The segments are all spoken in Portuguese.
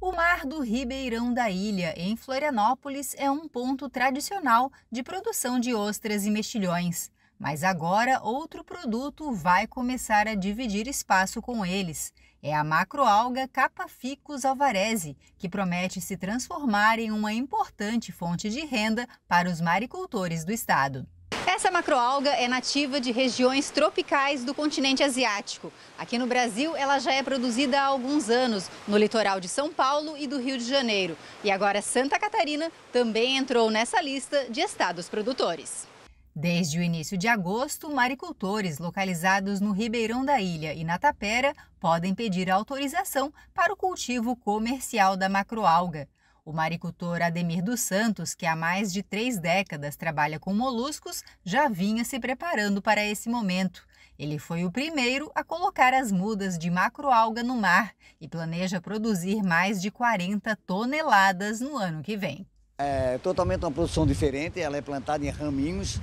O mar do Ribeirão da Ilha, em Florianópolis, é um ponto tradicional de produção de ostras e mexilhões. Mas agora outro produto vai começar a dividir espaço com eles. É a macroalga Capaficus alvarezi, que promete se transformar em uma importante fonte de renda para os maricultores do estado. Essa macroalga é nativa de regiões tropicais do continente asiático. Aqui no Brasil, ela já é produzida há alguns anos, no litoral de São Paulo e do Rio de Janeiro. E agora Santa Catarina também entrou nessa lista de estados produtores. Desde o início de agosto, maricultores localizados no Ribeirão da Ilha e na Tapera podem pedir autorização para o cultivo comercial da macroalga. O maricultor Ademir dos Santos, que há mais de três décadas trabalha com moluscos, já vinha se preparando para esse momento. Ele foi o primeiro a colocar as mudas de macroalga no mar e planeja produzir mais de 40 toneladas no ano que vem. É totalmente uma produção diferente, ela é plantada em raminhos,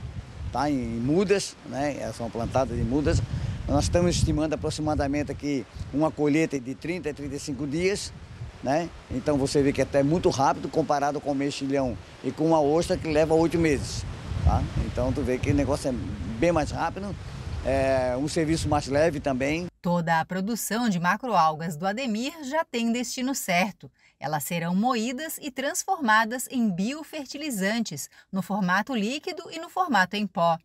tá? em mudas, né? Elas é, são plantadas em mudas. Nós estamos estimando aproximadamente aqui uma colheita de 30 a 35 dias. Né? Então você vê que é até é muito rápido comparado com o mexilhão e com uma ostra que leva oito meses. Tá? Então tu vê que o negócio é bem mais rápido, é um serviço mais leve também. Toda a produção de macroalgas do Ademir já tem destino certo. Elas serão moídas e transformadas em biofertilizantes, no formato líquido e no formato em pó.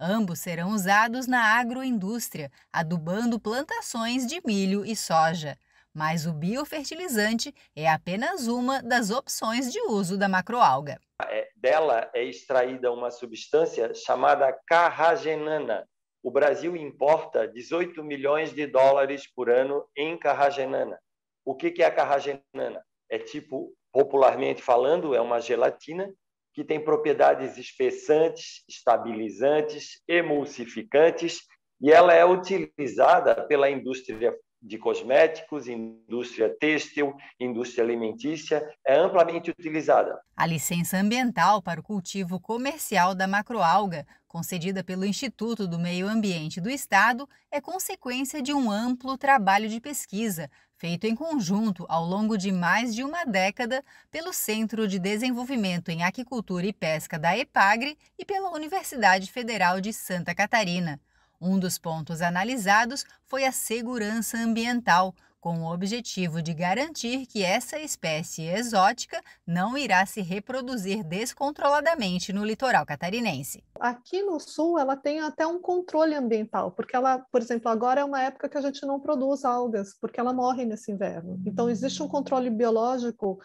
Ambos serão usados na agroindústria, adubando plantações de milho e soja mas o biofertilizante é apenas uma das opções de uso da macroalga. É, dela é extraída uma substância chamada carragenana. O Brasil importa 18 milhões de dólares por ano em carragenana. O que é a carragenana? É tipo, popularmente falando, é uma gelatina que tem propriedades espessantes, estabilizantes, emulsificantes, e ela é utilizada pela indústria de cosméticos, indústria têxtil, indústria alimentícia, é amplamente utilizada. A licença ambiental para o cultivo comercial da macroalga, concedida pelo Instituto do Meio Ambiente do Estado, é consequência de um amplo trabalho de pesquisa feito em conjunto ao longo de mais de uma década pelo Centro de Desenvolvimento em Aquicultura e Pesca da EPAGRE e pela Universidade Federal de Santa Catarina. Um dos pontos analisados foi a segurança ambiental, com o objetivo de garantir que essa espécie exótica não irá se reproduzir descontroladamente no litoral catarinense. Aqui no sul, ela tem até um controle ambiental, porque ela, por exemplo, agora é uma época que a gente não produz algas, porque ela morre nesse inverno. Então, existe um controle biológico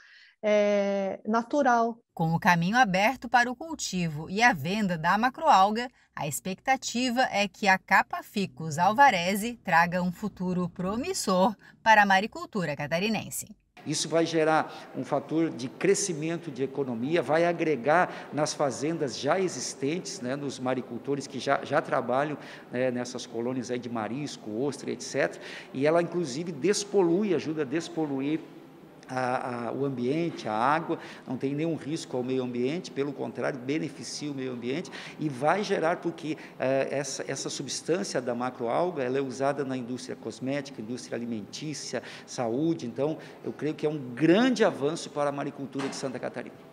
é, natural. Com o caminho aberto para o cultivo e a venda da macroalga, a expectativa é que a capa ficus alvarese traga um futuro promissor para a maricultura catarinense. Isso vai gerar um fator de crescimento de economia, vai agregar nas fazendas já existentes, né, nos maricultores que já, já trabalham né, nessas colônias aí de marisco, ostra, etc. E ela, inclusive, despolui, ajuda a despoluir a, a, o ambiente, a água, não tem nenhum risco ao meio ambiente, pelo contrário, beneficia o meio ambiente e vai gerar, porque eh, essa, essa substância da macroalga ela é usada na indústria cosmética, indústria alimentícia, saúde, então eu creio que é um grande avanço para a maricultura de Santa Catarina.